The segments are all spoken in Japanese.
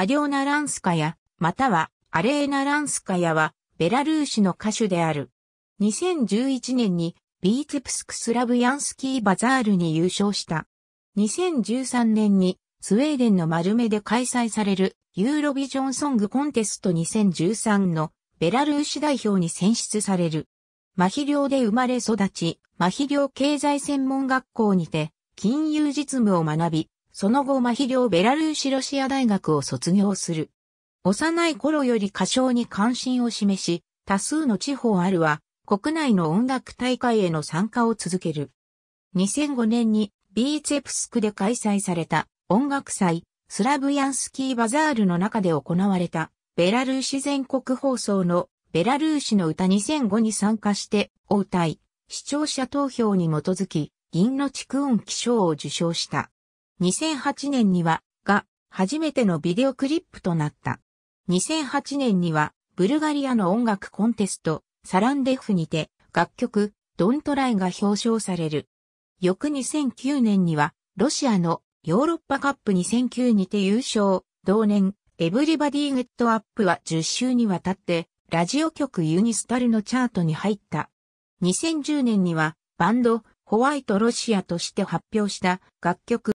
アリョーナ・ランスカヤ、またはアレーナ・ランスカヤは、ベラルーシの歌手である。2011年にビーツプスクスラブヤンスキーバザールに優勝した。2013年にスウェーデンの丸目で開催されるユーロビジョンソングコンテスト2013のベラルーシ代表に選出される。マヒ寮で生まれ育ち、マヒ寮経済専門学校にて金融実務を学び、その後マヒリョベラルーシロシア大学を卒業する。幼い頃より歌唱に関心を示し、多数の地方あるは、国内の音楽大会への参加を続ける。2005年にビーツェプスクで開催された音楽祭、スラブヤンスキーバザールの中で行われた、ベラルーシ全国放送のベラルーシの歌2005に参加して応対、視聴者投票に基づき、銀の蓄音気象を受賞した。2008年には、が、初めてのビデオクリップとなった。2008年には、ブルガリアの音楽コンテスト、サランデフにて、楽曲、ドントライが表彰される。翌2009年には、ロシアのヨーロッパカップ2009にて優勝。同年、エブリバディゲットアップは10週にわたって、ラジオ局ユニスタルのチャートに入った。2010年には、バンド、ホワイトロシアとして発表した楽曲、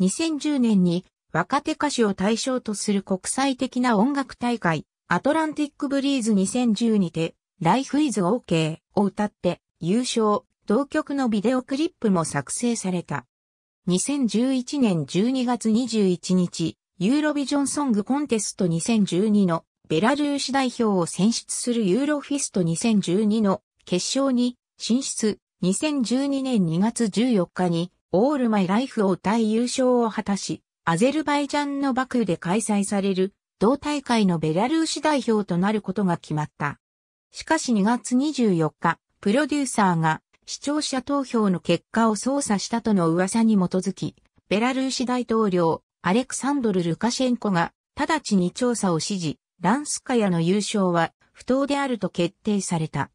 2010年に若手歌手を対象とする国際的な音楽大会、アトランティックブリーズ2010にて、Life is OK を歌って優勝、同曲のビデオクリップも作成された。2011年12月21日、ユーロビジョンソングコンテスト2012のベラルーシ代表を選出するユーロフィスト2012の決勝に進出2012年2月14日にオールマイライフを歌い優勝を果たし、アゼルバイジャンのバクで開催される同大会のベラルーシ代表となることが決まった。しかし2月24日、プロデューサーが視聴者投票の結果を操作したとの噂に基づき、ベラルーシ大統領アレクサンドル・ルカシェンコが直ちに調査を指示、ランスカヤの優勝は不当であると決定された。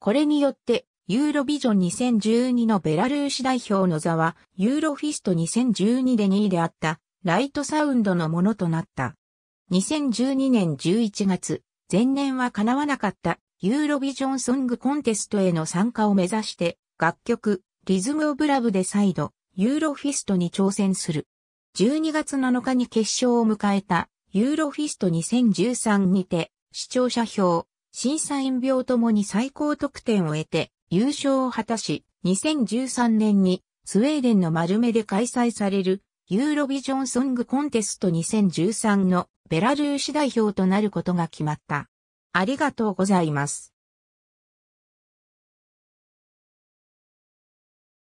これによってユーロビジョン2012のベラルーシ代表の座は、ユーロフィスト2012で2位であった、ライトサウンドのものとなった。2012年11月、前年は叶わなかったユーロビジョンソングコンテストへの参加を目指して、楽曲、リズムオブラブで再度、ユーロフィストに挑戦する。12月7日に決勝を迎えた、ユーロフィスト2013にて、視聴者票、審査員票ともに最高得点を得て、優勝を果たし、2013年にスウェーデンのマルメで開催されるユーロビジョンソングコンテスト2013のベラルーシ代表となることが決まった。ありがとうございます。